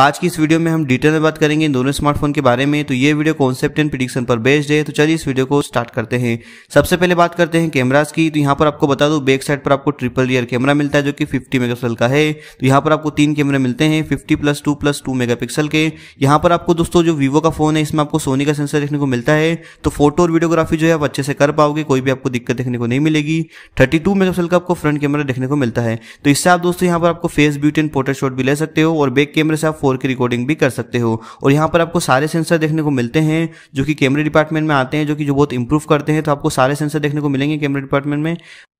आज की इस वीडियो में हम डिटेल में बात करेंगे इन दोनों स्मार्टफोन के बारे में तो ये वीडियो कॉन्सेप्ट एंड प्रिडिक्शन पर बेस्ड है तो चलिए इस वीडियो को स्टार्ट करते हैं सबसे पहले बात करते हैं कैमरास की तो यहाँ पर आपको बता दूं बैक साइड पर आपको ट्रिपल रियर कैमरा मिलता है जो कि 50 मेगापिक्सल का है तो यहाँ पर आपको तीन कैमरे मिलते हैं fifty plus two plus two megapixel के यहाँ पर आपको दोस्तों जो वीवो का फोन है इसमें आपको सोनी का सेंसर देखने को मिलता है तो फोटो और वीडियोग्राफी जो है आप अच्छे से कर पाओगे कोई भी आपको दिक्कत देखने को नहीं मिलेगी थर्टी टू का आपको फ्रंट कैमरा देखने को मिलता है तो इससे आप दोस्तों यहाँ पर आपको face beauty and photo shot भी ले सकते हो और बैक कैमरे से आप फोर की रिकॉर्डिंग भी कर सकते हो और यहाँ पर आपको सारे सेंसर देखने को मिलते हैं जो कि कैमरे डिपार्टमेंट में आते हैं जो कि जो बहुत इंप्रूव करते हैं तो आपको सारे सेंसर देखने को मिलेंगे कैमरे डिपार्टमेंट में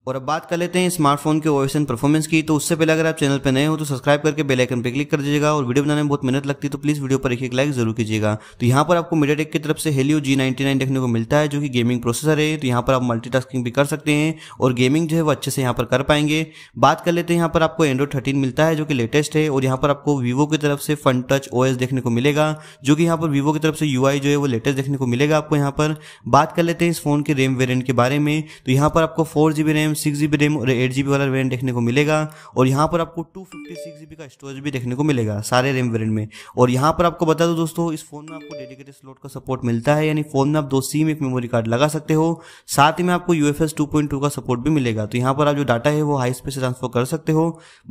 और अब बात कर लेते हैं स्मार्टफोन के ओएस एंड परफॉर्मेंस की तो उससे पहले अगर आप चैनल पर नए हो तो सब्सक्राइब करके बेल आइकन पर क्लिक कर दीजिएगा और वीडियो बनाने में बहुत मेहनत लगती है तो प्लीज़ वीडियो पर एक एक लाइक जरूर कीजिएगा तो यहाँ पर आपको मीडियाटेक की तरफ से हेलियो जी नाइन देखने को मिलता है जो कि गेमिंग प्रोसेसर है तो यहाँ पर आप मल्टी भी कर सकते हैं और गेमिंग जो है वो अच्छे से यहाँ पर कर पाएंगे बात कर लेते हैं यहाँ पर आपको एंड्रॉइड थर्टीन मिलता है जो कि लेटेस्ट है और यहाँ पर आपको वीवो की तरफ से फन टच ओ देखने को मिलेगा जो कि यहाँ पर वीवो की तरफ से यू जो है वो लेटेस्ट देखने को मिलेगा आपको यहाँ पर बात कर लेते हैं इस फोन के रेम वेरियंट के बारे में तो यहाँ पर आपको four RAM RAM six G RAM और एट जी वाला वेरियंट देखने को मिलेगा और यहाँ पर आपको टू फिफ्टी सिक्स जी का स्टोरेज भी देखने को मिलेगा सारे रैम वेरियंट में और यहाँ पर आपको बता दो दोस्तों इस फोन में आपको डेडिकेटेड स्लॉट का सपोर्ट मिलता है यानी फोन में आप दो सिम एक मेमोरी कार्ड लगा सकते हो साथ ही में आपको U F S two point two का सपोर्ट भी मिलेगा तो यहाँ पर आप जो डाटा है वो हाई स्पीड से ट्रांसफर कर सकते हो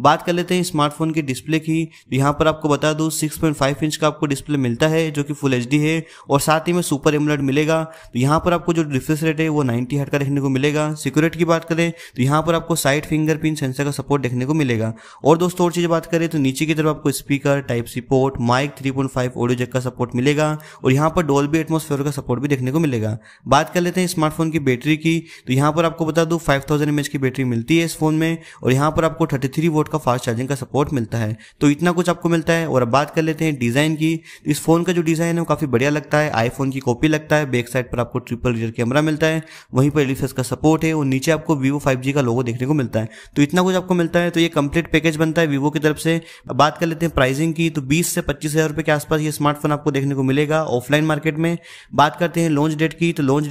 बात कर लेते हैं स्मार्टफोन की डिस्प्ले की तो यहाँ पर आपको बता दो सिक्स पॉइंट फाइव इंच का आपको डिस्प्ले मिलता है जो कि फुल एच डी है और साथ ही में सुपर एमलेट मिलेगा तो यहाँ पर आपको जो रिफ्रेश रेट है वो नाइनटी हट का देखने को मिलेगा सिक्योरिटी की बात करें है तो यहाँ पर आपको साइड फिंगरप्रिंट सेंसर का सपोर्ट देखने को मिलेगा और दोस्तों और चीज़ बात करें तो नीचे की तरफ आपको speaker type C port mic 3.5 audio jack का सपोर्ट मिलेगा और यहाँ पर डोल्बी एटमोसफेयर का सपोर्ट भी देखने को मिलेगा बात कर लेते हैं स्मार्टफोन की बैटरी की तो यहाँ पर आपको बता दूँ फाइव थाउजेंड की बैटरी मिलती है इस फोन में और यहाँ पर आपको थर्टी थ्री वोट का फास्ट चार्जिंग का सपोर्ट मिलता है तो इतना कुछ आपको मिलता है और अब बात कर लेते हैं डिज़ाइन की तो इस फोन का जो डिज़ाइन है वो काफ़ी बढ़िया लगता है आईफोन की कॉपी लगता है बैक साइड पर आपको ट्रिपल रियर कैमरा मिलता है वहीं पर एलिफेस का सपोर्ट है और नीचे आपको वीवो फाइव का लोगो देखने को मिलता है तो इतना कुछ आपको मिलता है तो ये कंप्लीट पैकेज बनता है वीवो की तरफ से बात कर लेते हैं प्राइसिंग की तो बीस से पच्चीस हजार रुपए के आसपास ये स्मार्टफोन आपको देखने को मिलेगा ऑफलाइन मार्केट में बात करते हैं लॉन्च डेट की तो लॉन्च